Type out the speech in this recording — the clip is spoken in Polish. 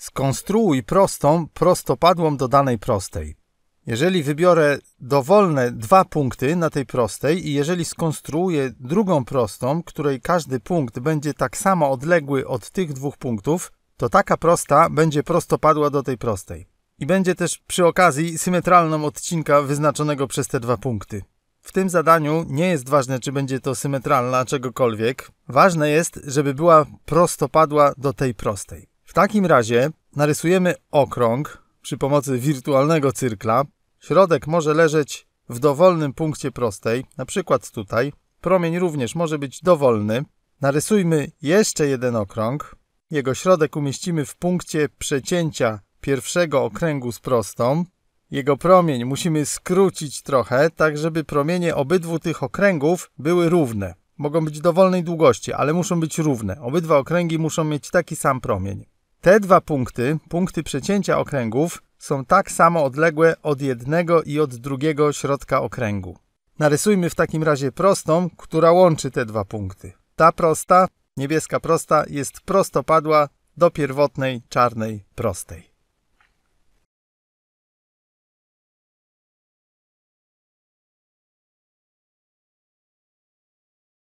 Skonstruuj prostą prostopadłą do danej prostej. Jeżeli wybiorę dowolne dwa punkty na tej prostej i jeżeli skonstruuję drugą prostą, której każdy punkt będzie tak samo odległy od tych dwóch punktów, to taka prosta będzie prostopadła do tej prostej. I będzie też przy okazji symetralną odcinka wyznaczonego przez te dwa punkty. W tym zadaniu nie jest ważne, czy będzie to symetralna czegokolwiek. Ważne jest, żeby była prostopadła do tej prostej. W takim razie narysujemy okrąg przy pomocy wirtualnego cyrkla. Środek może leżeć w dowolnym punkcie prostej, na przykład tutaj. Promień również może być dowolny. Narysujmy jeszcze jeden okrąg. Jego środek umieścimy w punkcie przecięcia pierwszego okręgu z prostą. Jego promień musimy skrócić trochę, tak żeby promienie obydwu tych okręgów były równe. Mogą być dowolnej długości, ale muszą być równe. Obydwa okręgi muszą mieć taki sam promień. Te dwa punkty, punkty przecięcia okręgów, są tak samo odległe od jednego i od drugiego środka okręgu. Narysujmy w takim razie prostą, która łączy te dwa punkty. Ta prosta, niebieska prosta, jest prostopadła do pierwotnej czarnej prostej.